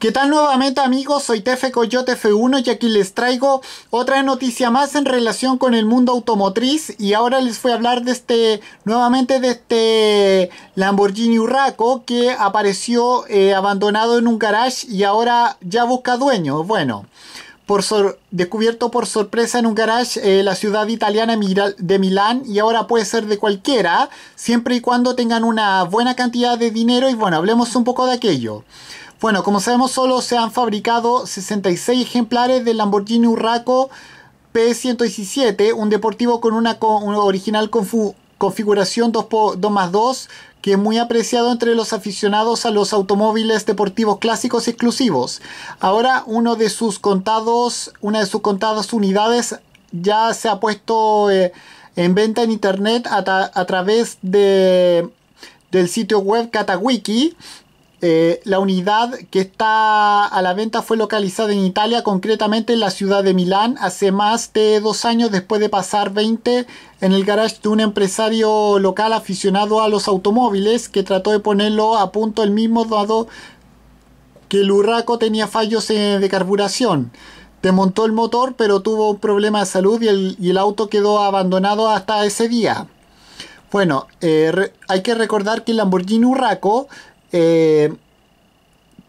¿Qué tal nuevamente amigos? Soy Tefe Coyote F1 y aquí les traigo otra noticia más en relación con el mundo automotriz y ahora les voy a hablar de este, nuevamente de este Lamborghini Urraco que apareció eh, abandonado en un garage y ahora ya busca dueño. Bueno, por descubierto por sorpresa en un garage eh, la ciudad italiana de Milán y ahora puede ser de cualquiera, siempre y cuando tengan una buena cantidad de dinero y bueno, hablemos un poco de aquello. Bueno, como sabemos solo se han fabricado 66 ejemplares del Lamborghini Urraco P117, un deportivo con una, original configuración 2, 2 2 que es muy apreciado entre los aficionados a los automóviles deportivos clásicos exclusivos. Ahora uno de sus contados, una de sus contadas unidades ya se ha puesto eh, en venta en internet a, través de, del sitio web Catawiki. Eh, la unidad que está a la venta fue localizada en Italia, concretamente en la ciudad de Milán, hace más de dos años después de pasar 20 en el garage de un empresario local aficionado a los automóviles que trató de ponerlo a punto el mismo dado que el Urraco tenía fallos eh, de carburación. Desmontó el motor pero tuvo un problema de salud y el, auto quedó abandonado hasta ese día. Bueno, eh, hay que recordar que el Lamborghini Urraco eh,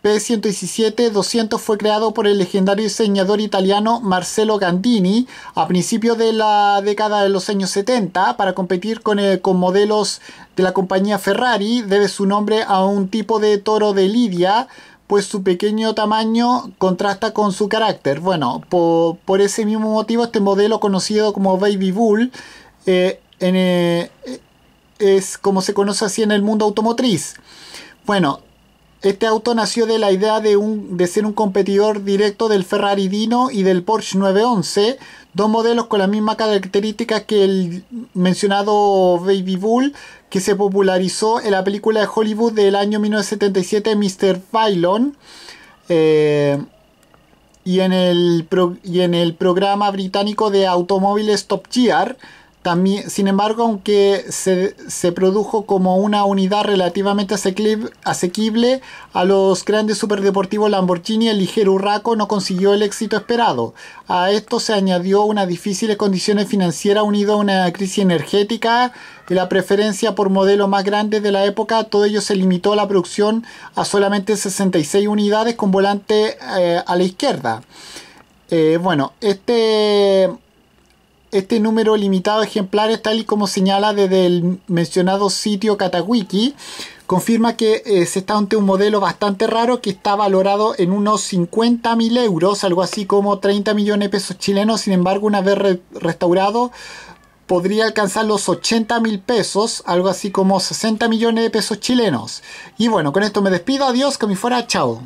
P117-200 fue creado por el legendario diseñador italiano Marcelo Gandini a principios de la década de los años 70 para competir eh, con, modelos de la compañía Ferrari. Debe su nombre a un tipo de toro de Lidia, pues su pequeño tamaño contrasta con su carácter. Bueno, por, ese mismo motivo este modelo conocido como Baby Bull eh, es como se conoce así en el mundo automotriz. Bueno, este auto nació de la idea de, ser un competidor directo del Ferrari Dino y del Porsche 911, dos modelos con la misma característica que el mencionado Baby Bull, que se popularizó en la película de Hollywood del año 1977, Mr. Pylon, eh, y, y en el programa británico de automóviles Top Gear sin embargo, aunque se, produjo como una unidad relativamente asequible a los grandes superdeportivos Lamborghini, el ligero Urraco no consiguió el éxito esperado. A esto se añadió unas difíciles condiciones financieras unido a una crisis energética y la preferencia por modelos más grandes de la época. Todo ello se limitó a la producción a solamente 66 unidades con volante eh, a la izquierda. Eh, bueno, este este número limitado de ejemplares, tal y como señala desde el mencionado sitio Catawiki, confirma que eh, se está ante un modelo bastante raro que está valorado en unos 50 mil euros, algo así como 30 millones de pesos chilenos. Sin embargo, una vez restaurado, podría alcanzar los 80 mil pesos, algo así como 60 millones de pesos chilenos. Y bueno, con esto me despido. Adiós, que me fuera. Chao.